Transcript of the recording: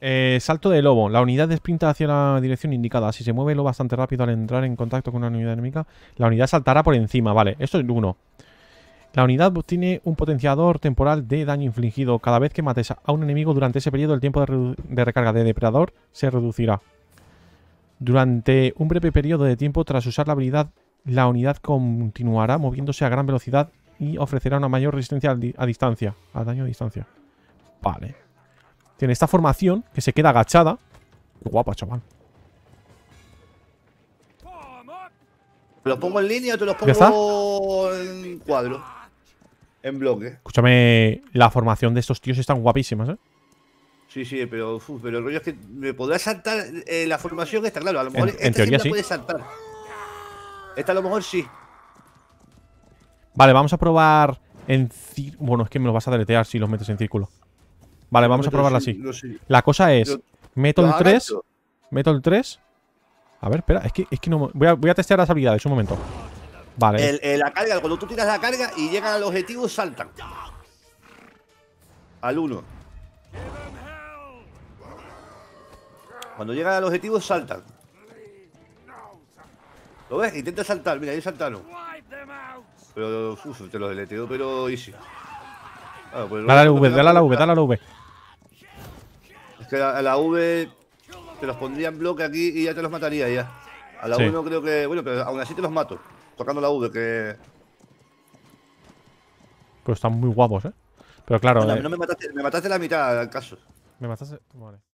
Eh, salto de lobo. La unidad desprinta hacia la dirección indicada. Si se mueve lo bastante rápido al entrar en contacto con una unidad enemiga, la unidad saltará por encima. Vale, esto es uno. La unidad tiene un potenciador temporal de daño infligido. Cada vez que mates a un enemigo durante ese periodo, el tiempo de, recarga de depredador se reducirá. Durante un breve periodo de tiempo, tras usar la habilidad, la unidad continuará moviéndose a gran velocidad y ofrecerá una mayor resistencia a, distancia a daño a distancia. Vale. Tiene esta formación que se queda agachada. Qué guapa, chaval. lo pongo en línea o te los pongo en cuadro? En bloque. Escúchame, la formación de estos tíos están guapísimas, ¿eh? Sí, sí, pero, el rollo es que me podrá saltar eh, la formación está claro. A lo mejor en, esta sí. puede saltar. Esta a lo mejor sí. Vale, vamos a probar en... Bueno, es que me los vas a deletear si los metes en círculo. Vale, vamos a probarla así. La cosa es, meto el 3. Meto 3. A ver, espera, es que, es que no. Voy a, voy a testear las habilidades, un momento. Vale. la carga, cuando tú tiras la carga y llegan al objetivo, saltan. Al 1. Cuando llegan al objetivo, saltan. ¿Lo ves? Intenta saltar, mira, ahí saltaron. Pero te lo deleteo, pero easy. Ah, pues dale la V, dale la V, dale la V que a la V te los pondría en bloque aquí y ya te los mataría ya. A la V no creo que. Bueno, pero aún así te los mato. Tocando la V, que. Pero pues están muy guapos, ¿eh? Pero claro. Eh, no, me, mataste, me mataste la mitad, al caso. Me mataste. Vale.